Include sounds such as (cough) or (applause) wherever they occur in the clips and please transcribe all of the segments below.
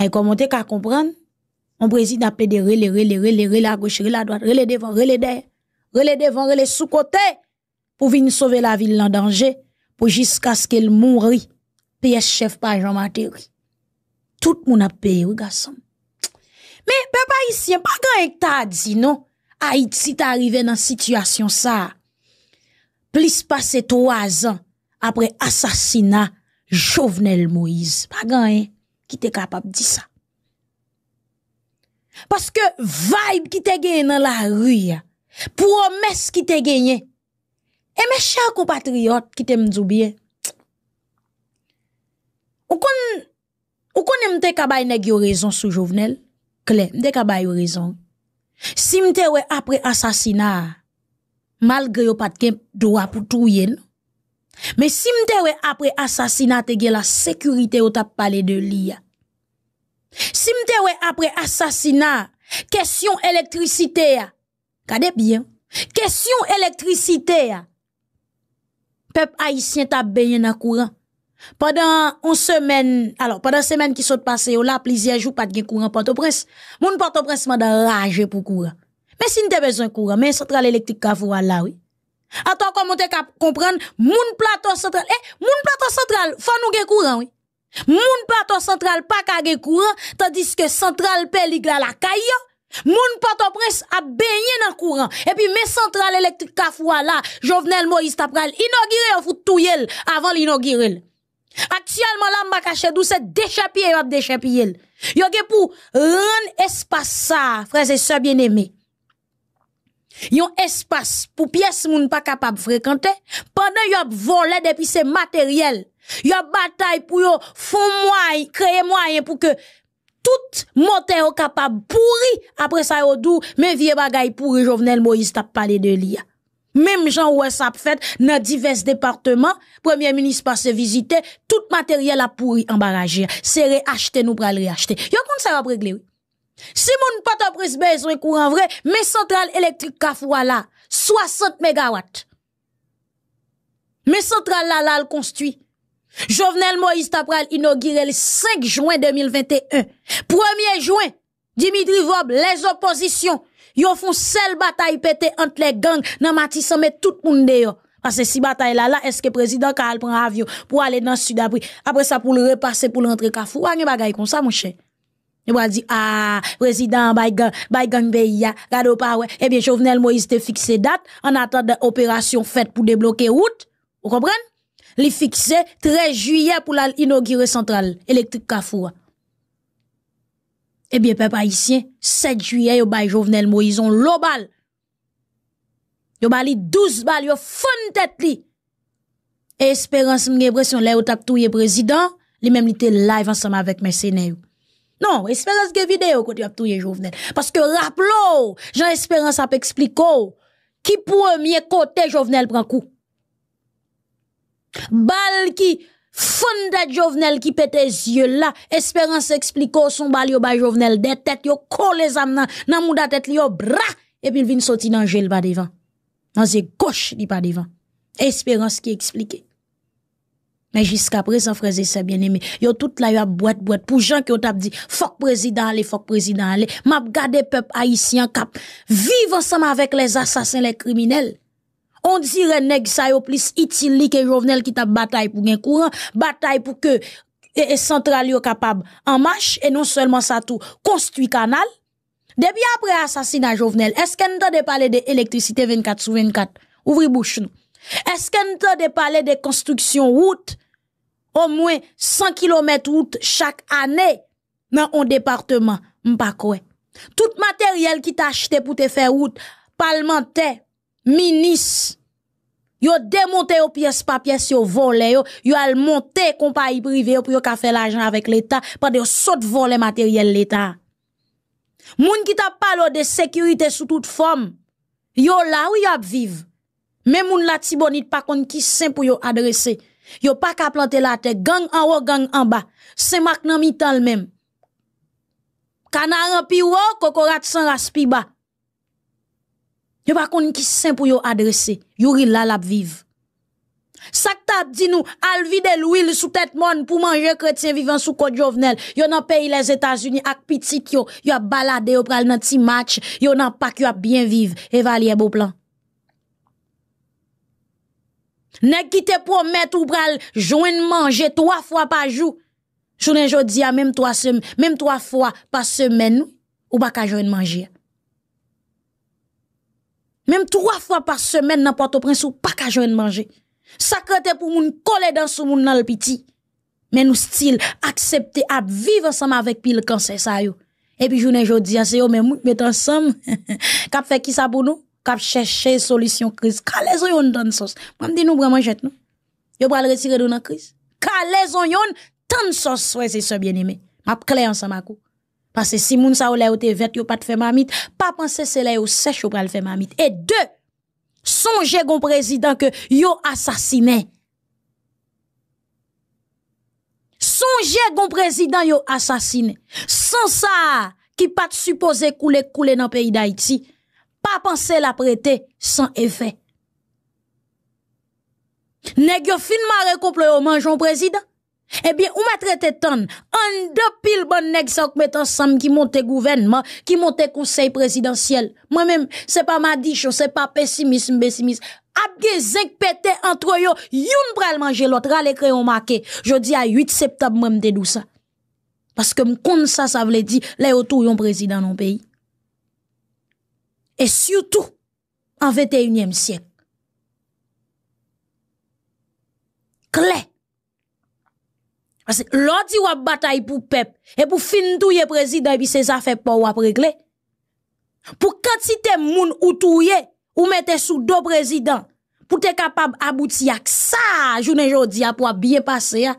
Et comment tu comprendre on président peut relais, relé, relé, relé, relé à gauche, relé à droite, relé devant, relé derrière, relé devant, relé sous côté, pour venir sauver la ville en danger, pour jusqu'à ce qu'elle mourit, PS chef par Jean-Marc Tout le monde a payé, oui, garçon. Mais, papa, ici, pas grand hectare, dit, non? Haïti, t'es arrivé dans situation, ça. Plus passé trois ans, après assassinat, Jovenel Moïse. Pas grand, hein? qui t'es capable de dire ça. Parce que vibe qui t'es gagné dans la rue, promesse qui t'es gagné, et mes chers compatriotes qui t'aime bien, ou qu'on aime te kabaye nèg yo raison sous Jovenel, clair, m'te kabaye raison. Si m'te après assassinat, malgré le pas de droit pour tout mais si m'te wè après assassinat te gen la sécurité ou t'as parlé de l'IA. Si m'te wè après assassinat, question électricité ya. bien. Question électricité Peuple haïtien t'a baigné dans courant. Pendant une semaine, alors pendant une semaine qui s'est passée, là, plusieurs jours, pas de courant Port-au-Prince. Mon Port-au-Prince m'a rage pour courant. Mais si nous besoin courant, mais centrale électrique qu'à voir là, oui. Attends, comment t'es capable comprendre, moun plateau central, eh, moun plateau central, faut nous courant, oui. Moun plateau central pas ka courant, tandis que central pelig la la caille, Moun Port-au-Prince a baigné dans le courant. Et puis, mes centrales électriques Kafoua là, Jovenel Moïse Tapral, inauguré au fout touyel avant l'inaugurer. Actuellement, là, m'a caché d'où c'est déchapillé, y'a déchapillé. Y'a pour rendre espace ça, frères et sœurs bien-aimés. Yon espace pour pièces moun pas capable fréquenter pendant yon volé depuis ces matériels. Yon bataille pour yon fond moyen, créer moyen pour que tout monter au capable pourri après ça yon dou mais vieux bagay pourri Jovenel Moïse t'a parlé de l'IA. Même jean ou ça fait dans divers départements, premier ministre passe visiter, tout matériel a pourri embarragé. C'est acheter nous le réacheter. Yon compte ça va régler. Si mon pas a pris besoin courant vrai, mes centrale électriques, Kafoua là, 60 MW. Mes centrale là là construit. Jovenel Moïse Tapral inauguré le 5 juin 2021. 1er juin, Dimitri Vob, les oppositions, yon font seule bataille pété entre les gangs dans Matissan met tout le monde yon. Parce que si bataille là là, est-ce que le président prend prend avion pour aller dans le sud après, après ça pour le repasser pour l'entrée Kafoua, bagay comme ça mon cher. Il moi, dit, ah, président, Baigan, Baigan Beya, Gado Pawe, eh bien, Jovenel Moïse te fixe date en attendant opération faite pour débloquer route. Vous comprenez? Li fixe 13 juillet pour la centrale électrique Kafoua. Eh bien, peuple haïtien, 7 juillet, yo bay Jovenel Moïse, on l'obal. Yo bali 12 balles, yo la tête li. Espérance, de là, yo tap touye président, lui même, il live ensemble avec mes sénateurs non, espérance que vidéo quand tu as tout Jovenel. Parce que rappelons, j'ai Espérance a expliqué oh, qui premier côté Jovenel prend coup. Bal qui fonda Jovenel qui pète les yeux là, espérance explique oh, son bal yo ba Jovenel des têtes yo collé les nan nan mouda tête li yo bra et puis il vient sortir dans gel pas devant. Dans les gauche li pas devant. Espérance qui explique. Mais jusqu'à présent, frères et sœurs bien-aimés, yo tout là, yo a boîte, boîte. Pour gens qui ont dit, fuck président allez, fuck président allez. M'a gardé peuple haïtien cap. Vivre ensemble avec les assassins, les criminels. On dirait nèg ça yo plus itili que Jovenel qui t'a bataille pour gain courant, bataille pour que et, et central yo capable en marche et non seulement ça tout, construit canal. Depuis après assassinat Jovenel, est-ce qu'on pas parler d'électricité 24 sur 24? Ouvrez bouche nous. Est-ce Est-ce qu'on t'a de parler de construction route au moins 100 km route chaque année dans un département m'pas quoi? Tout matériel qui ta acheté pour te faire route, parlementaire, ministre yo démonté pièce par pièce yo volé yo yo al monté compagnie privée pour yo faire l'argent avec l'état pendant de saute voler matériel l'état moun qui t'a parlé de sécurité sous toute forme yo là où yo a vivre Mem moun la tibonit pa kon ki sen pou yo adrese. Yo pa ka plante la te. Gang anwa, gang anba. Sen mak nan mi tan l menm. Kan a rampi wou, kokorat san raspi ba. Yo pa kon ki sen pou yo adrese. Yo ril lalap vive. Sak ta ap di nou, al vide lwil sou tet mon pou manje kretien vivan sou kod jovenel. Yo nan peyi les Etats-Unis ak pitit yo. Yo ap balade yo pral nan ti match. Yo nan pak yo ap bien vive. Evalye bo plan. Nèg qui te promet ou pral joindre manger trois fois par jour. Je jodi a même trois même trois fois par semaine ou pas qu'à joindre manger. Même trois fois par semaine n'importe où, au prince ou pas ka joindre manger. Sacré pour moun coller dans sou moun le petit. Mais nous style accepter à vivre ensemble avec pile cancer ça yo. Et puis journée jodi a c'est yo même mais ensemble. (laughs) K'ap fait qui ça pour nous? kap chèche solution crise Kale zon yon dan sos. Mwen di nou vraiment jette. nou. Yo pral retirer do crise kriz. Kale zon yon tan sos. se se bien eme. Map kle ansan parce que si moun sa ou la ou te vet yo te fe mamit. Pa penser se la ou sech yo pral fe mamit. Et deux, sonje gon président ke yo assassiné Sonje gon président yo assassiné Sans sa ki pat supposé couler couler dans pays d'Haïti a penser la sans effet. effet. Neg yo au rekople yo manjon eh bien ou m'a te ton, deux de pile bon neg sa ok met ansam ki monte gouvernement, ki monte même présidentiel pas pas se pa madicho, se pa pessimisme, pessimisme Abge zinc pété entre yo, youn pral manje lot, un marqué. Je dis à 8 septembre parce mte dou sa. ça que ça, ça sa vle di, le tout un yon président non pays et surtout en 21e siècle. Clé. Parce que l'autre dit une bataille pour PEP et pour fin le président et puis ses affaires pour régler. Pour quantité moun ou tout ou mettre sous deux présidents pour être capable d'aboutir à ça journée à pour bien passer hein.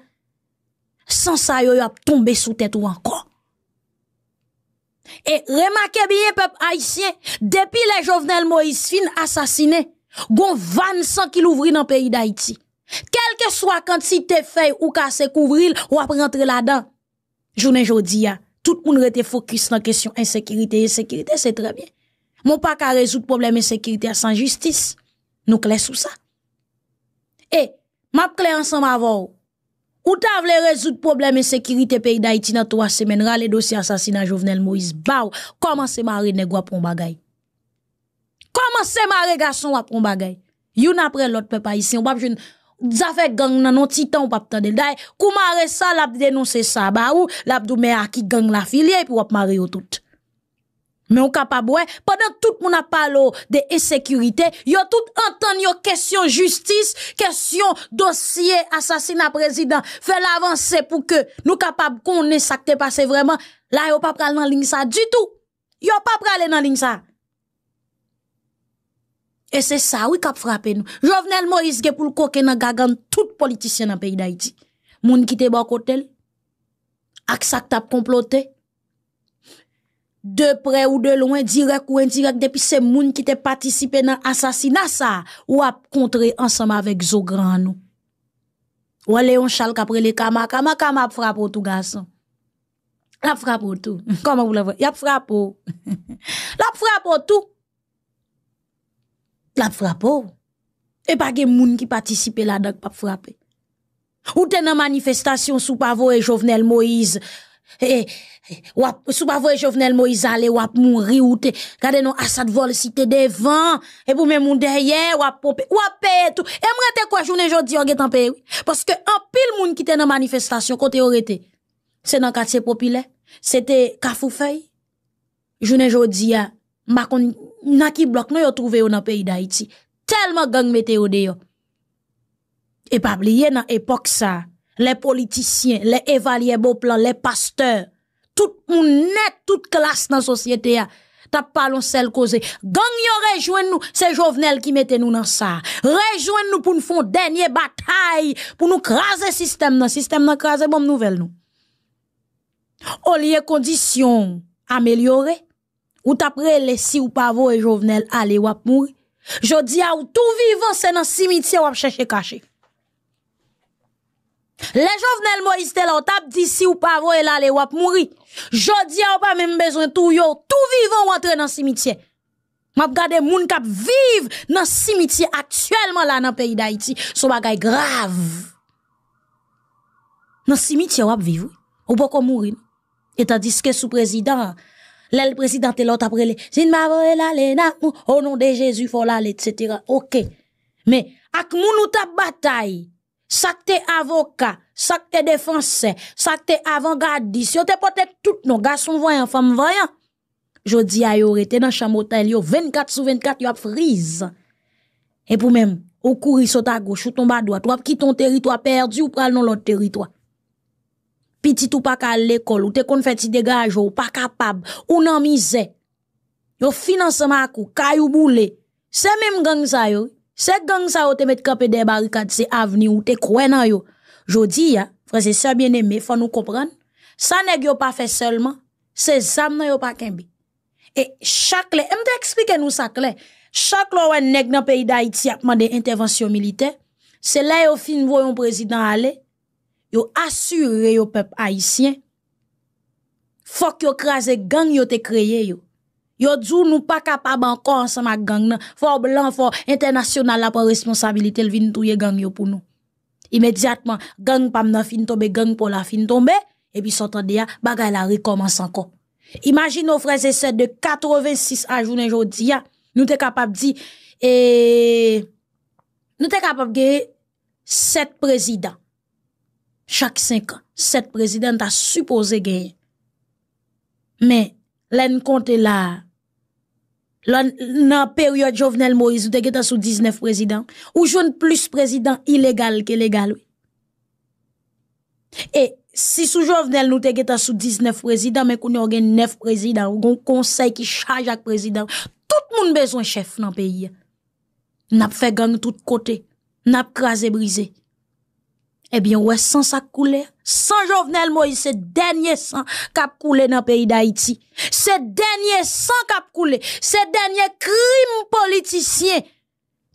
sans ça yo a tombé sous tête ou encore. Et remarquez bien, peuple haïtien, depuis les Jovenel Moïse fin assassiné, gon 25 qui l'ouvrit dans le pays d'Haïti. Quel que soit quantité fait ou casse couvrir, ou après rentrer là-dedans. Journée jodi hein. tout le monde était focus dans la question insécurité. sécurité, c'est très bien. Mon pas qu'à résoudre problème insécurité sans justice. Nous clés sous ça. Et, m'a clé ensemble avant ou ta vle résoudre problème et sécurité pays d'Haïti dans trois semaines, rale dossier assassinat Jovenel Moïse, baou, comment se marrer nèg wap pon bagay? Comment se marre garçon wap pon bagay? Youn après l'autre peuple ici, on pas jeune Zafè gang nan non titan ou pa tande. Daye, kou marre sa, lap denonse sa ba ou, lap dou me a ki gang la filye, pou ap marre ou tout. Mais on capable ouais pendant tout le monde parle de de insécurité, yo tout entendu yo question justice, question dossier assassinat président, fait l'avancer pour que nous capables connait ça qui t'est passé vraiment. Là yo pas prale dans ligne ça du tout. Yo pas prale dans ligne ça. Et c'est ça oui qui frappé nous. Jovenel Moïse qui pour le coquer dans gagan tout politicien dans pays d'Haïti. Moun qui t'est bon côté. Ak ça comploté de près ou de loin, direct ou indirect, depuis ces moun qui te participé dans l'assassinat... ça, ou à contrer ensemble avec Zogran ou Ou Léon Charles après les Kama, Kama, Kama frappé tout garçon. La frappe tout. (laughs) Comment vous l'avez? a frappe (laughs) La frappe tout. La frappe Et pas de moun qui participe là-dedans pas frapper. Ou t'es dans manifestation sous Pavo et Jovenel Moïse, Eh, eh, wap, sou pa voye jovenel Moizale, wap moun rioute Gade nou asad vol site devan E pou men moun deryen, wap pompe, wap pe etou E mwete kwa jounen jodi yo getanpe Paske an pil moun kite nan manifestasyon kote yo rete Se nan kate se popile, se te kafu fey Jounen jodi ya, makon naki blok nou yo truve yo nan peyi da iti Telman gang meteo de yo E pabli, ye nan epok sa les politiciens, les évaliers beau les pasteurs, tout monde net, toute classe dans la société T'as pas l'on seul cause. Gang yo rejoint nous, c'est Jovenel qui mettait nous dans ça. Rejoignez nous pour nous faire dernière bataille, pour nous craser système dans système nous craser bonne nouvelle nous. Au lieu conditions améliorées, ou t'après les si ou pas et Jovenel allez, ou mourir. dis à à tout vivant c'est dans cimetière ou chercher caché. Le Jovenel Moïse te la ou tap d'ici ou pa vo la le wap mouri. Jodi a ou pa même besoin tout yo, tout vivant ou entre dans cimetière. M'a gade moun kap viv dans cimetière actuellement là dans pays d'Haïti, son bagay grave. Dans cimetière ou ap vivre, ou pas mouri. mourir. Et tandis que sous président, le président te l'autre après le, sin ma la le na, au nom de Jésus faut la etc. OK. Mais ak moun ou tap bataille ça ça t'es avant te défenseur, t'es te être tout garçons gason voyant, Je voyan. Jodi ayo yo dans chamotel yo, 24 sur 24 yo frise. frise. Et pour même, ou courir sur ta gauche, ou tomba à droite. ou ton territoire perdu ou pral l'autre territoire territoire. Petit ou pas qu'à l'école, ou te kon pas dégage, ou pas capable, ou nan misait. Yo ma akou, kayou boule, C'est même gang ça, yo. C'est gang ça ou te mettre kapé des barricades, c'est avenir ou te kwen nan yo. Jodi ya, frère, c'est ça bien aimé, faut nous comprendre. Ça n'est yo pas fait seulement, c'est ça nan yo pas kembi. Et chaque lè, m'te nous ça clair. Chaque lè ou en nèg nan pays d'Haïti a des interventions militaire, c'est là au fin un président aller, yo assurer au peuple haïtien, faut que yo les gang yo te créé yo. Yo djou pas capable encore ensemble avec gang nan. Fort blanc, fort international, la pour responsabilité, le vin touye gang yo pou nou. Immédiatement gang pam nan fin tombe, gang pour la fin tombe, et puis de ya, bagay la recommence Imagine nos nou freze se de 86 à jounen jodi a nou te kapab di, et nous t'es capable ge 7 présidents chaque 5 ans. 7 présidents t'a suppose gagner, mais len konte la, dans nan période Jovenel Moïse, vous te sous sous 19 présidents, ou eu plus de présidents illégaux que Oui. Et si sous Jovenel nous te sous 19 présidents, mais qu'on avons eu 9 présidents ou un conseil qui charge le président tout monde dans chef pays Nous pas fait gang tout côté, n'a pas crasé, brisé. Eh bien, ouais, sans ça couleur, Sans Jovenel Moïse, c'est dernier sang a coulé dans le pays d'Haïti. C'est dernier sang a coulé. C'est dernier crime politicien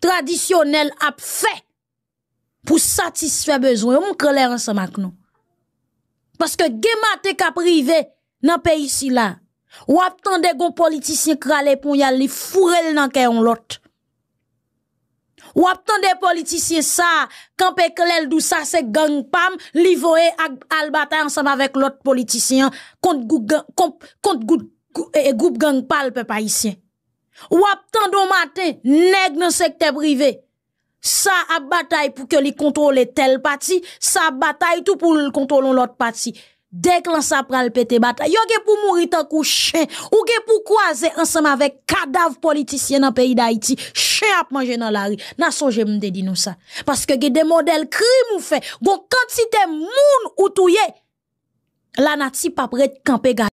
traditionnel a fait pour satisfaire besoin. On me ensemble avec nous. Parce que, qui privé dans le pays ici là. Ou attendez qu'un politicien qui pour y aller fourrer dans le ou attendez des politiciens ça, quand Pekelel dou ça, c'est gang pam, li à ak al bataille ensemble avec l'autre politicien, contre gou, contre gou, e, e groupe gang pal, peuple haïtien. Ou attendez matin, nèg dans secteur privé, ça a bataille pour que li contrôle telle partie ça bataille tout pour le contrôler l'autre partie. Dek lan sa pral pete bat la, yo ge pou mou ritak ou chen, ou ge pou kwa ze ansam avek kadav politisyen nan peyi da iti, chen ap manje nan la ri. Nason jem mde di nou sa. Paske ge de model krim ou fe, bon kantite moun ou touye, la nati papret kampe gati.